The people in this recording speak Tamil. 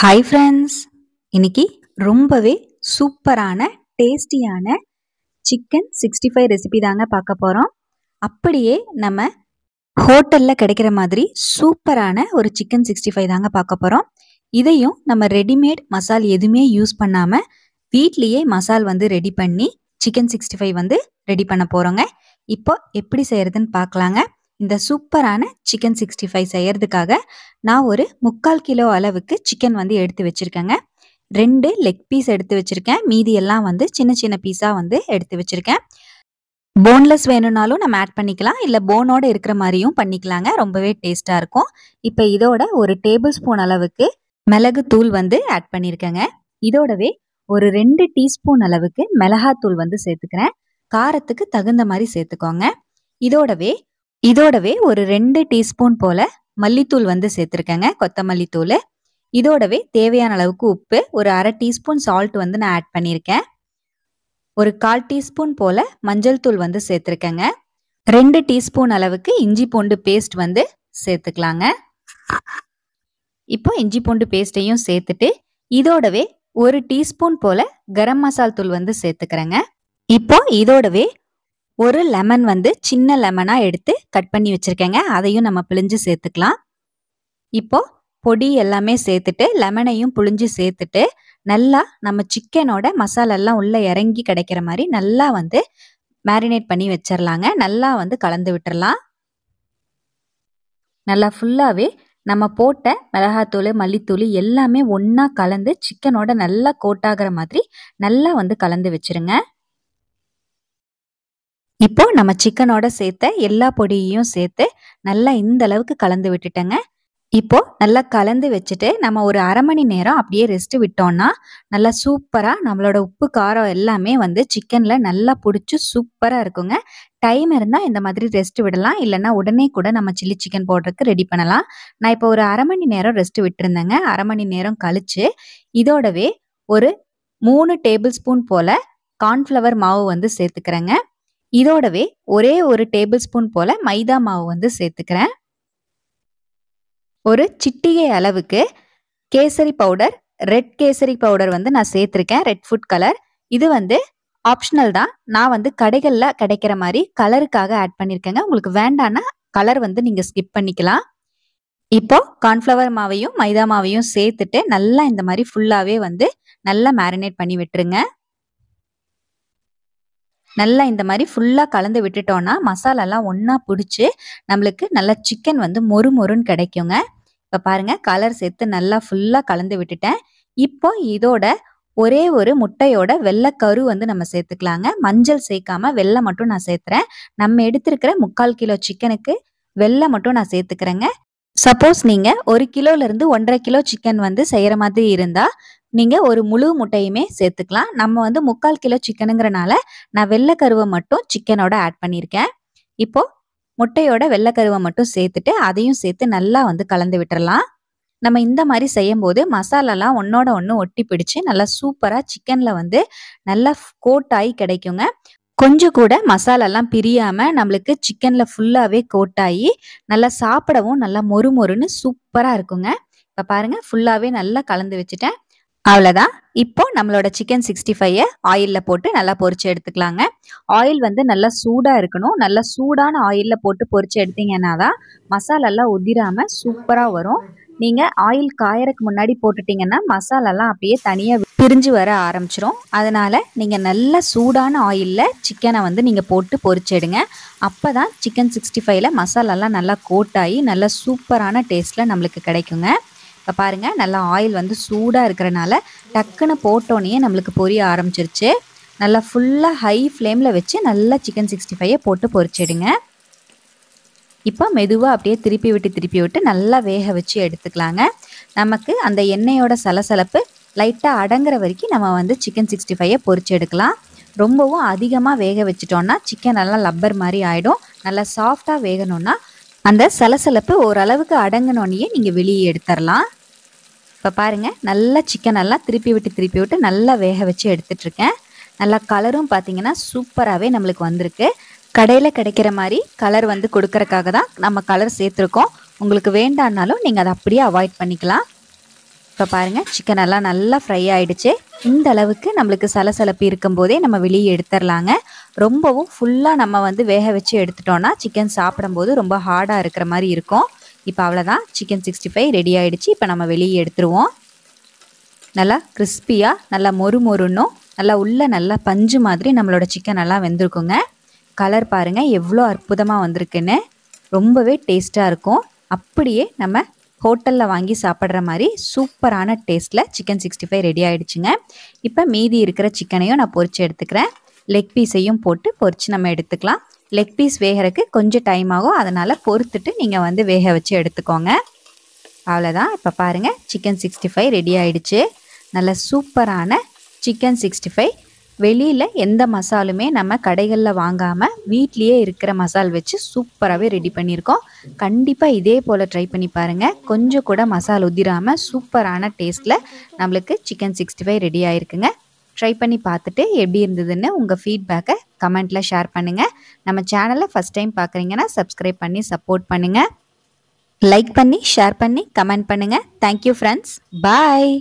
ஹாய் ஃப்ரெண்ட்ஸ் இன்னைக்கு ரொம்பவே சூப்பரான டேஸ்டியான சிக்கன் சிக்ஸ்டி ஃபைவ் ரெசிபி தாங்க பார்க்க போகிறோம் அப்படியே நம்ம ஹோட்டலில் கிடைக்கிற மாதிரி சூப்பரான ஒரு சிக்கன் சிக்ஸ்டி ஃபைவ் தாங்க பார்க்க போகிறோம் இதையும் நம்ம ரெடிமேட் மசால் எதுவுமே யூஸ் பண்ணாமல் வீட்லேயே மசால் வந்து ரெடி பண்ணி சிக்கன் சிக்ஸ்டி ஃபைவ் வந்து ரெடி பண்ண போகிறோங்க இப்போ எப்படி செய்கிறதுன்னு பார்க்கலாங்க இந்த சூப்பரான சிக்கன் சிக்ஸ்டி ஃபைவ் செய்யறதுக்காக நான் ஒரு முக்கால் கிலோ அளவுக்கு சிக்கன் வந்து எடுத்து வச்சுருக்கேங்க ரெண்டு லெக் பீஸ் எடுத்து வச்சுருக்கேன் மீதி எல்லாம் வந்து சின்ன சின்ன பீஸாக வந்து எடுத்து வச்சுருக்கேன் போன்லெஸ் வேணும்னாலும் நம்ம ஆட் பண்ணிக்கலாம் இல்லை போனோடு இருக்கிற மாதிரியும் பண்ணிக்கலாங்க ரொம்பவே டேஸ்ட்டாக இருக்கும் இப்போ இதோட ஒரு டேபிள் ஸ்பூன் அளவுக்கு மிளகு தூள் வந்து ஆட் பண்ணியிருக்கேங்க இதோடவே ஒரு ரெண்டு டீஸ்பூன் அளவுக்கு மிளகாத்தூள் வந்து சேர்த்துக்கிறேன் காரத்துக்கு தகுந்த மாதிரி சேர்த்துக்கோங்க இதோடவே இதோடவே ஒரு ரெண்டு டீஸ்பூன் போல மல்லித்தூள் வந்து சேர்த்துருக்கேங்க கொத்தமல்லி தூள் இதோடவே தேவையான அளவுக்கு உப்பு ஒரு அரை டீஸ்பூன் சால்ட் வந்து நான் ஆட் பண்ணியிருக்கேன் ஒரு கால் டீஸ்பூன் போல் மஞ்சள் தூள் வந்து சேர்த்துருக்கேங்க ரெண்டு டீஸ்பூன் அளவுக்கு இஞ்சி பூண்டு பேஸ்ட் வந்து சேர்த்துக்கலாங்க இப்போ இஞ்சி பூண்டு பேஸ்ட்டையும் சேர்த்துட்டு இதோடவே ஒரு டீஸ்பூன் போல் கரம் மசால் தூள் வந்து சேர்த்துக்கிறேங்க இப்போ இதோடவே ஒரு லெமன் வந்து சின்ன லெமனாக எடுத்து கட் பண்ணி வச்சுருக்கேங்க அதையும் நம்ம பிழிஞ்சு சேர்த்துக்கலாம் இப்போது பொடி எல்லாமே சேர்த்துட்டு லெமனையும் புழிஞ்சு சேர்த்துட்டு நல்லா நம்ம சிக்கனோட மசாலெல்லாம் உள்ளே இறங்கி கிடைக்கிற மாதிரி நல்லா வந்து மேரினேட் பண்ணி வச்சிடலாங்க நல்லா வந்து கலந்து விட்டுடலாம் நல்லா ஃபுல்லாகவே நம்ம போட்ட மிளகாத்தூள் மல்லித்தூள் எல்லாமே ஒன்றா கலந்து சிக்கனோட நல்லா கோட்டாகிற மாதிரி நல்லா வந்து கலந்து வச்சுருங்க இப்போ நம்ம சிக்கனோட சேர்த்த எல்லா பொடியையும் சேர்த்து நல்லா இந்த அளவுக்கு கலந்து விட்டுட்டேங்க இப்போ நல்லா கலந்து வச்சுட்டு நம்ம ஒரு அரை மணி நேரம் அப்படியே ரெஸ்ட் விட்டோம்னா நல்லா சூப்பராக நம்மளோட உப்பு காரம் எல்லாமே வந்து சிக்கனில் நல்லா பிடிச்சி சூப்பராக இருக்குங்க டைம் இருந்தால் இந்த மாதிரி ரெஸ்ட் விடலாம் இல்லைனா உடனே கூட நம்ம சில்லி சிக்கன் போடுறதுக்கு ரெடி பண்ணலாம் நான் இப்போ ஒரு அரை மணி நேரம் ரெஸ்ட் விட்டுருந்தேங்க அரை மணி நேரம் கழிச்சு இதோடவே ஒரு மூணு டேபிள் ஸ்பூன் போல் கார்ன்ஃப்ளவர் மாவு வந்து சேர்த்துக்கிறேங்க இதோடவே ஒரே ஒரு டேபிள் ஸ்பூன் போல் மைதா மாவு வந்து சேர்த்துக்கிறேன் ஒரு சிட்டிகை அளவுக்கு கேசரி பவுடர் ரெட் கேசரி பவுடர் வந்து நான் சேர்த்துருக்கேன் ரெட் ஃபுட் கலர் இது வந்து ஆப்ஷனல் தான் நான் வந்து கடைகளில் கிடைக்கிற மாதிரி கலருக்காக ஆட் பண்ணியிருக்கேங்க உங்களுக்கு வேண்டான்னா கலர் வந்து நீங்கள் ஸ்கிப் பண்ணிக்கலாம் இப்போ கார்ன்ஃப்ளவர் மாவையும் மைதா மாவையும் சேர்த்துட்டு நல்லா இந்த மாதிரி ஃபுல்லாகவே வந்து நல்லா மேரினேட் பண்ணி விட்டுருங்க நல்லா இந்த மாதிரி ஃபுல்லாக கலந்து விட்டுட்டோன்னா மசாலாலாம் ஒன்றா பிடிச்சி நம்மளுக்கு நல்லா சிக்கன் வந்து மொறு மொறுன்னு கிடைக்குங்க இப்போ பாருங்கள் கலர் சேர்த்து நல்லா ஃபுல்லாக கலந்து விட்டுட்டேன் இப்போ இதோட ஒரே ஒரு முட்டையோட வெள்ளை கரு வந்து நம்ம சேர்த்துக்கலாங்க மஞ்சள் சேர்க்காம வெள்ளை மட்டும் நான் சேர்த்துறேன் நம்ம எடுத்திருக்கிற முக்கால் கிலோ சிக்கனுக்கு வெள்ளை மட்டும் நான் சேர்த்துக்கிறேங்க சப்போஸ் நீங்கள் ஒரு கிலோலேருந்து ஒன்றரை கிலோ சிக்கன் வந்து செய்கிற மாதிரி இருந்தால் நீங்கள் ஒரு முழு முட்டையுமே சேர்த்துக்கலாம் நம்ம வந்து முக்கால் கிலோ சிக்கனுங்கிறனால நான் வெள்ளைக்கருவை மட்டும் சிக்கனோட ஆட் பண்ணியிருக்கேன் இப்போது முட்டையோட வெள்ளைக்கருவை மட்டும் சேர்த்துட்டு அதையும் சேர்த்து நல்லா வந்து கலந்து விட்டுறலாம் நம்ம இந்த மாதிரி செய்யும் போது மசாலாலாம் ஒன்னோட ஒன்று ஒட்டி பிடிச்சு நல்லா சூப்பராக சிக்கனில் வந்து நல்லா கோட் ஆகி கிடைக்குங்க கொஞ்சம் கூட மசாலாலாம் பிரியாமல் நம்மளுக்கு சிக்கனில் ஃபுல்லாகவே கோட் ஆகி நல்லா சாப்பிடவும் நல்லா மொறு மொறுன்னு சூப்பராக இருக்குங்க இப்போ பாருங்கள் ஃபுல்லாகவே நல்லா கலந்து வச்சுட்டேன் அவ்வளோதான் இப்போ நம்மளோட சிக்கன் சிக்ஸ்டி ஃபைவை ஆயிலில் போட்டு நல்லா பொறிச்சு எடுத்துக்கலாங்க ஆயில் வந்து நல்லா சூடாக இருக்கணும் நல்லா சூடான ஆயிலில் போட்டு பொறிச்சு எடுத்தீங்கன்னா தான் மசாலெல்லாம் உதிராமல் சூப்பராக வரும் நீங்கள் ஆயில் காயறதுக்கு முன்னாடி போட்டுட்டிங்கன்னா மசாலாலாம் அப்படியே தனியாக பிரிஞ்சு வர ஆரம்பிச்சிரும் அதனால் நீங்கள் நல்லா சூடான ஆயிலில் சிக்கனை வந்து நீங்கள் போட்டு பொரிச்செடுங்க அப்போ தான் சிக்கன் சிக்ஸ்டி ஃபைவ்ல மசாலாலாம் நல்லா கோட்டாகி நல்லா சூப்பரான டேஸ்ட்டில் நம்மளுக்கு கிடைக்குங்க இப்போ பாருங்கள் நல்லா ஆயில் வந்து சூடாக இருக்கிறனால டக்குன்னு போட்டோன்னே நம்மளுக்கு பொரிய ஆரம்பிச்சிருச்சு நல்லா ஃபுல்லாக ஹை ஃப்ளேமில் வச்சு நல்லா சிக்கன் சிக்ஸ்டி ஃபைவை போட்டு பொரிச்சிடுங்க இப்போ மெதுவாக அப்படியே திருப்பி விட்டு திருப்பி விட்டு நல்லா வேக வச்சு எடுத்துக்கலாங்க நமக்கு அந்த எண்ணெயோட சலசலப்பு லைட்டாக அடங்குற வரைக்கும் நம்ம வந்து சிக்கன் சிக்ஸ்டி ஃபைவை பொரிச்சு எடுக்கலாம் ரொம்பவும் அதிகமாக வேக வச்சிட்டோன்னா சிக்கன் நல்லா லப்பர் மாதிரி ஆகிடும் நல்லா சாஃப்டாக வேகணும்னா அந்த சலசலப்பு ஓரளவுக்கு அடங்கினோன்னே நீங்கள் வெளியே எடுத்துடலாம் இப்போ பாருங்கள் நல்லா சிக்கன் எல்லாம் திருப்பி விட்டு திருப்பி விட்டு நல்லா வேக வச்சு எடுத்துட்ருக்கேன் நல்லா கலரும் பார்த்திங்கன்னா சூப்பராகவே நம்மளுக்கு வந்திருக்கு கடையில் கிடைக்கிற மாதிரி கலர் வந்து கொடுக்கறக்காக தான் நம்ம கலர் சேர்த்துருக்கோம் உங்களுக்கு வேண்டான்னாலும் நீங்கள் அதை அப்படியே அவாய்ட் பண்ணிக்கலாம் இப்போ பாருங்கள் சிக்கன் எல்லாம் நல்லா ஃப்ரை ஆகிடுச்சு இந்த அளவுக்கு நம்மளுக்கு சலசலப்பு இருக்கும்போதே நம்ம வெளியே எடுத்துடலாங்க ரொம்பவும் ஃபுல்லாக நம்ம வந்து வேக வச்சு எடுத்துட்டோன்னா சிக்கன் சாப்பிடும்போது ரொம்ப ஹார்டாக இருக்கிற மாதிரி இருக்கும் இப்போ அவ்வளோதான் சிக்கன் சிக்ஸ்டி ஃபைவ் ரெடி ஆகிடுச்சு இப்போ நம்ம வெளியே எடுத்துருவோம் நல்லா கிறிஸ்பியாக நல்லா மொறு மொறுன்னும் நல்லா உள்ளே நல்லா பஞ்சு மாதிரி நம்மளோட சிக்கன் நல்லா வெந்திருக்குங்க கலர் பாருங்கள் எவ்வளோ அற்புதமாக வந்திருக்குன்னு ரொம்பவே டேஸ்ட்டாக இருக்கும் அப்படியே நம்ம ஹோட்டலில் வாங்கி சாப்பிட்ற மாதிரி சூப்பரான டேஸ்ட்டில் சிக்கன் சிக்ஸ்டி ஃபைவ் ரெடி ஆகிடுச்சுங்க இப்போ மீதி இருக்கிற சிக்கனையும் நான் பொறிச்சு எடுத்துக்கிறேன் லெக் பீஸையும் போட்டு பொறிச்சு நம்ம எடுத்துக்கலாம் லெக் பீஸ் வேகிறதுக்கு கொஞ்சம் டைம் ஆகும் அதனால் பொறுத்துட்டு நீங்கள் வந்து வேக வச்சு எடுத்துக்கோங்க அவ்வளோதான் இப்போ பாருங்கள் சிக்கன் சிக்ஸ்டி ஃபைவ் ரெடி ஆகிடுச்சு நல்ல சூப்பரான சிக்கன் சிக்ஸ்டி ஃபைவ் வெளியில் எந்த மசாலுமே நம்ம கடைகளில் வாங்காமல் வீட்லேயே இருக்கிற மசால் வச்சு சூப்பராகவே ரெடி பண்ணியிருக்கோம் கண்டிப்பாக இதே போல் ட்ரை பண்ணி பாருங்கள் கொஞ்சம் கூட மசால் உதிராமல் சூப்பரான டேஸ்ட்டில் நம்மளுக்கு சிக்கன் சிக்ஸ்டி ஃபைவ் ரெடி ஆகிருக்குங்க ட்ரை பண்ணி பார்த்துட்டு எப்படி இருந்ததுன்னு உங்கள் ஃபீட்பேக்கை கமெண்ட்டில் ஷேர் பண்ணுங்கள் நம்ம சேனலை ஃபஸ்ட் டைம் பார்க்குறீங்கன்னா சப்ஸ்கிரைப் பண்ணி சப்போர்ட் பண்ணுங்கள் லைக் பண்ணி ஷேர் பண்ணி கமெண்ட் பண்ணுங்கள் தேங்க்யூ ஃப்ரெண்ட்ஸ் பாய்